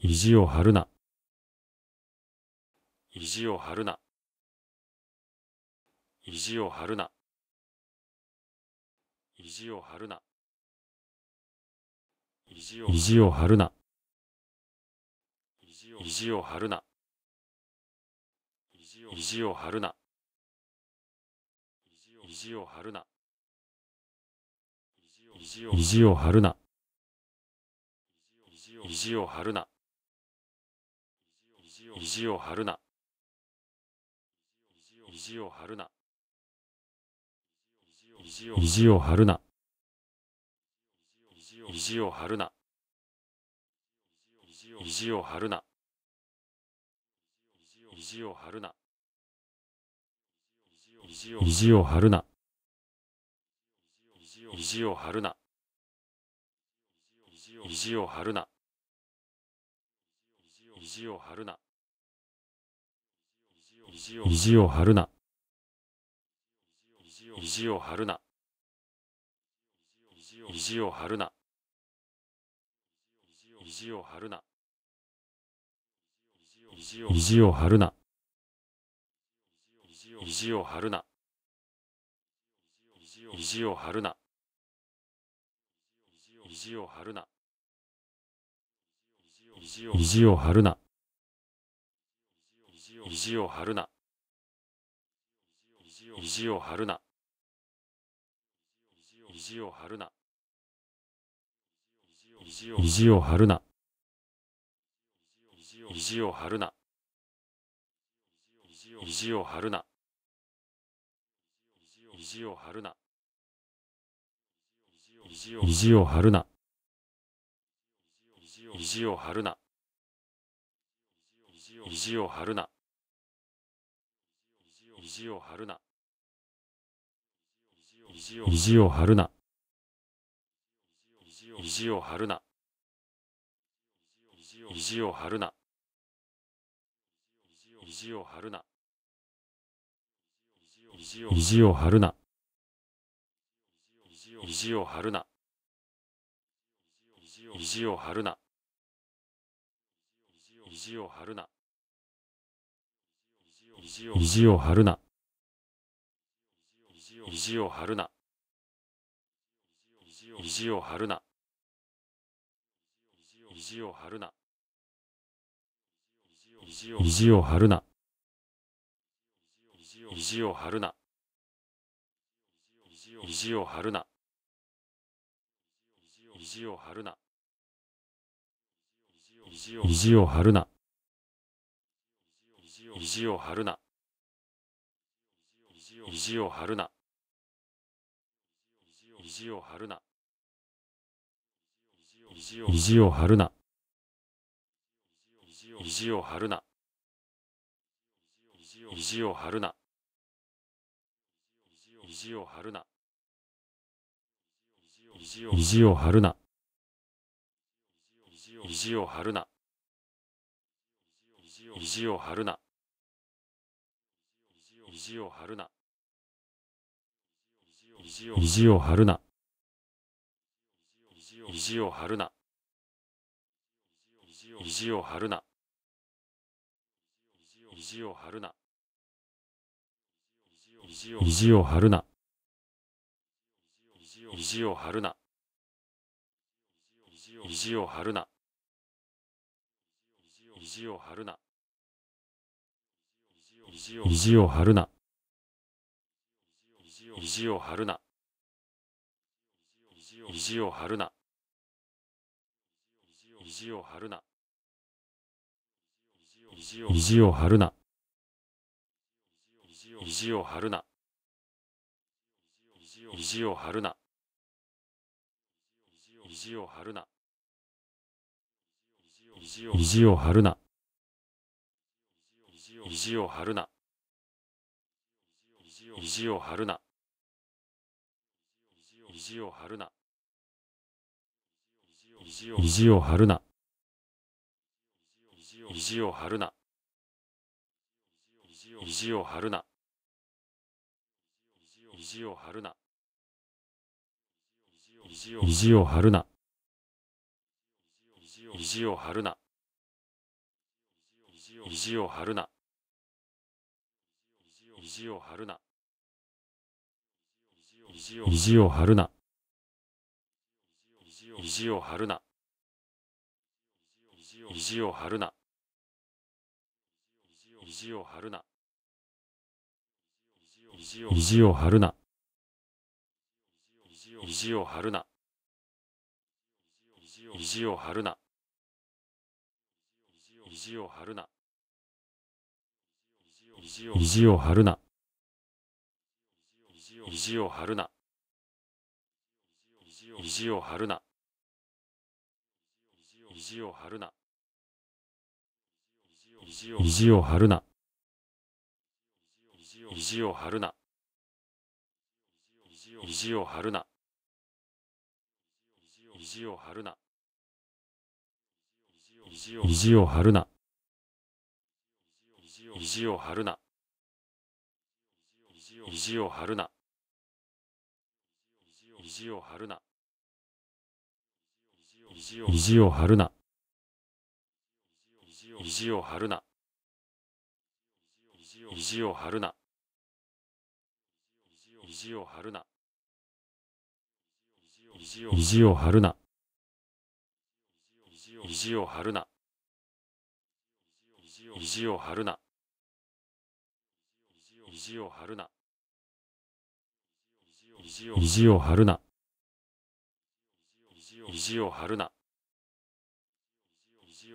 意地を張るな意地を張るな意地を張るな意地を張るな意地を張るな意地を張るな意地を張るな意地を張るな意地を張るな意地を張るな意地を張るな意地を張るな意地を張るな意地を張るな意地を張るな意地を張るな意地を張るな意地を張るな意地を張るな意地を張るな意地を張るな意地を張るな意地を張るな意地を張るな意地を張るな意地を張るな意地を張るな意地を張るな意地を張るな意地を張るな意地を張るな意地を張るな意地を張るな意地を張るな意地を張るな意地を張るな意地を張るな意地を張るな意地を張るな意地を張るな意地を張るな意地を張るな意地を張るな意地を張るな意地を張るな意地を張るな意地を張るな意地を張るな意地を張るな意地を張るな意地を張るな意地を張るな意地を張るな意地を張るな意地を張るな意地を張るな意地を張るな意地を張るな意地を張るな意地を張るな意地を張るな意地を張るな意地を張るな意地を張るな意地を張るな意地を張るな意地を張るな意地を張るな意地を張るな意地を張るな意地を張るな意地を張るな意地を張るな意地を張るな意地を張るな意地を張るな意地を張るな意地を張るな意地を張るな意地を張るな意地を張るな意地を張るな意地を張るな意地を張るな意地を張るな意地を張るな意地を張るな意地を張るな意地を張るな意地を張るな意地を張るな意地を張るな意地を張るな意地を張るな意地を張るな意地を張るな意地を張るな意地を張るな意地を張るな意地を張るな意地を張るな意地を張るな意地を張るな意地を張るな意地を張るな意地を張るな意地を張るな意地を張るな意地を張るな意地を張るな意地を張るな意地を張るな意地を張るな意地を張るな意地を張るな意地を張るな意地を張るな意地を張るな意地を張るな意地を張るな意地を張るな意地を張るな意地を張るな意地を張るな意地を張るな意地を張るな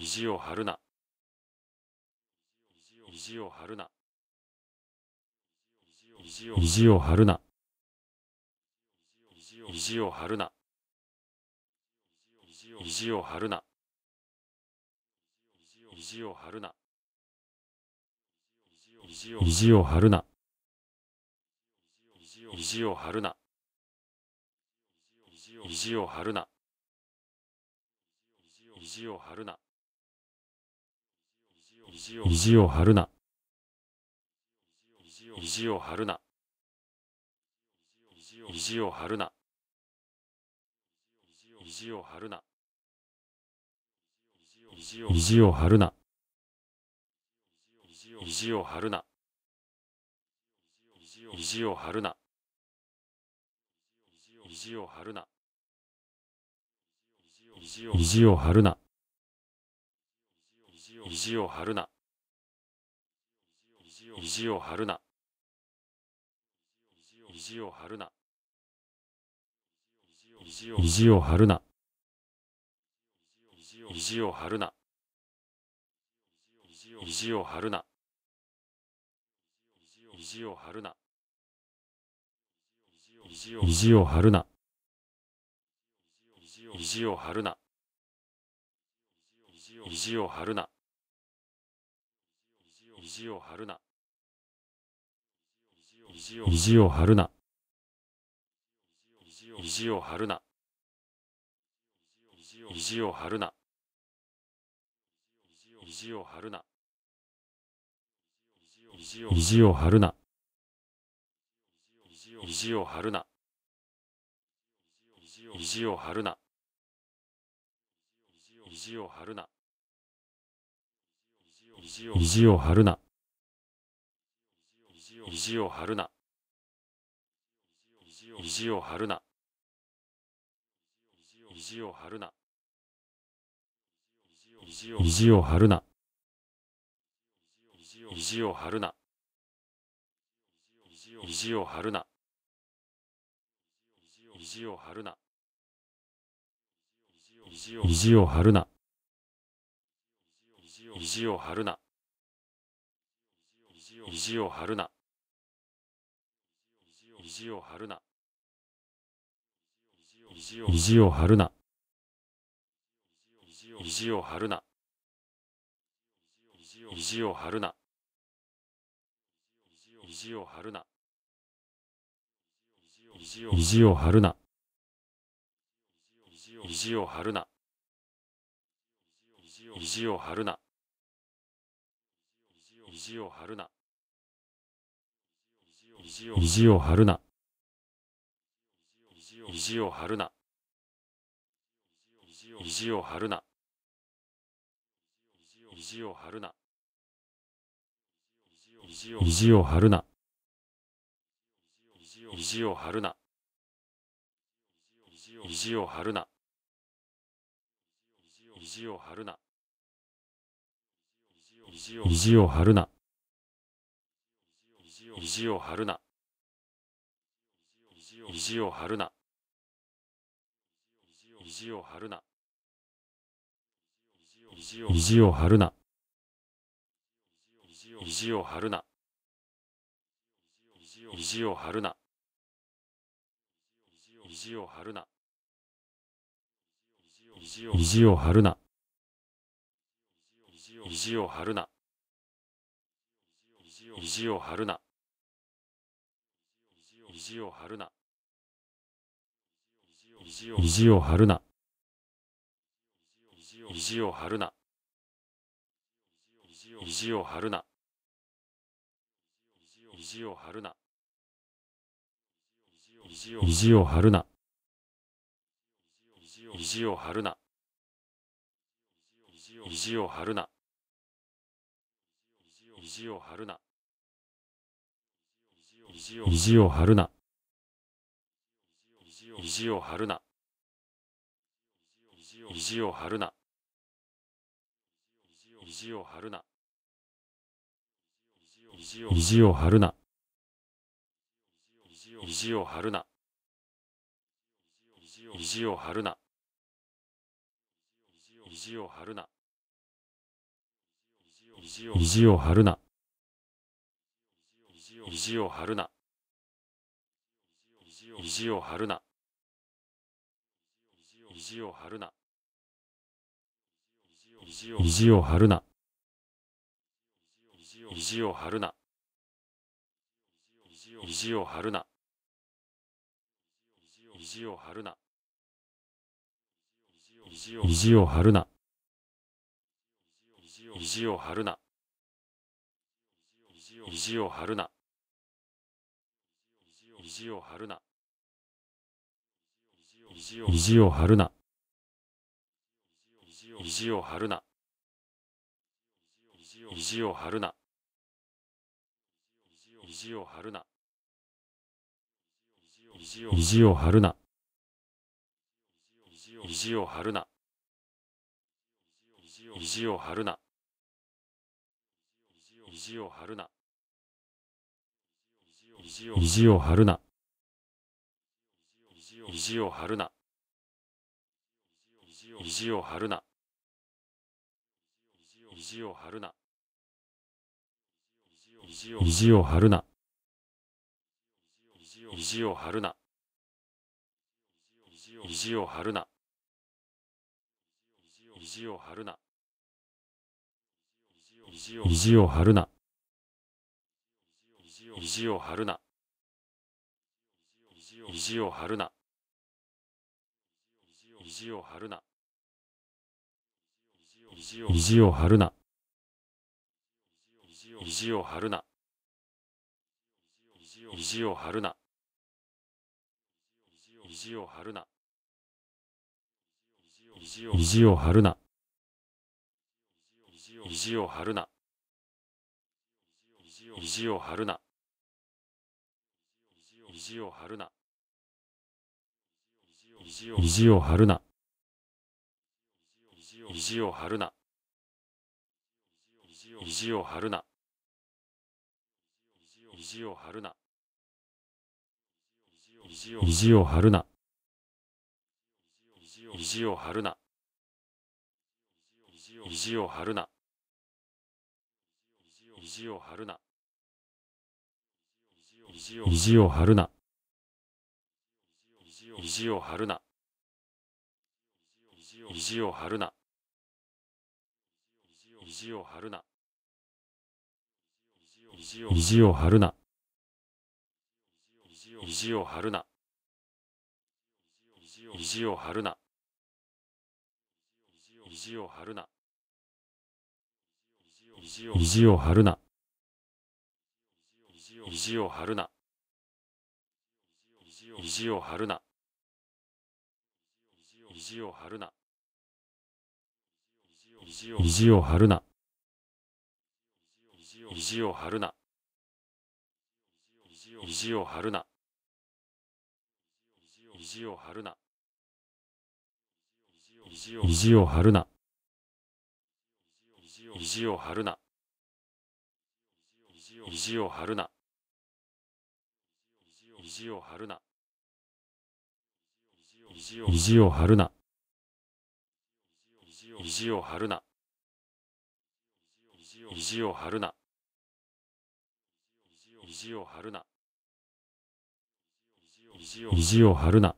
意地を張るな意地を張るな意地を張るな意地を張るな意地を張るな意地を張るな意地を張るな意地を張るな意地を張るな意地を張るな意地を張るな意地を張るな意地を張るな意地を張るな意地を張るな意地を張るな意地を張るな意地を張るな意地を張るな意地を張るな意地を張るな意地を張るな意地を張るな意地を張るな意地を張るな意地を張るな意地を張るな意地を張るな意地を張るな意地を張るな意地を張るな意地を張るな意地を張るな意地を張るな意地を張るな意地を張るな意地を張るな意地を張るな意地を張るな意地を張るな意地を張るな意地を張るな意地を張るな意地を張るな意地を張るな意地を張るな意地を張るな意地を張るな意地を張るな意地を張るな意地を張るな意地を張るな意地を張るな意地を張るな意地を張るな意地を張るな意地を張るな意地を張るな意地を張るな意地を張るな意地を張るな意地を張るな意地を張るな意地を張るな意地を張るな意地を張るな意地を張るな意地を張るな意地を張るな意地を張るな意地を張るな意地を張るな意地を張るな意地を張るな意地を張るな意地を張るな意地を張るな意地を張るな意地を張るな意地を張るな意地を張るな意地を張るな意地を張るな意地を張るな意地を張るな意地を張るな意地を張るな意地を張るな意地を張るな意地を張るな意地を張るな意地を張るな意地を張るな意地を張るな意地を張るな意地を張るな意地を張るな意地を張るな意地を張るな意地を張るな意地を張るな意地を張るな意地を張るな意地を張るな意地を張るな意地を張るな意地を張るな意地を張るな意地を張るな意地を張るな意地を張るな意地を張るな意地を張るな意地を張るな意地を張るな意地を張るな意地を張るな意地を張るな意地を張るな意地を張るな意地を張るな意地を張るな意地を張るな意地を張るな意地を張るな意地を張るな意地を張るな意地を張るな意地を張るな意地を張るな意地を張るな意地を張るな意地を張るな意地を張るな意地を張るな意地を張るな意地を張るな意地を張るな意地を張るな意地を張るな意地を張るな意地を張るな意地を張るな意地を張るな意地を張るな意地を張るな意地を張るな意地を張るな意地を張るな意地を張るな意地を張るな意地を張るな意地を張るな意地を張るな意地を張るな意地を張るな意地を張るな意地を張るな意地を張るな意地を張るな意地を張るな意地を張るな意地を張るな意地を張るな意地を張るな意地を張るな意地を張るな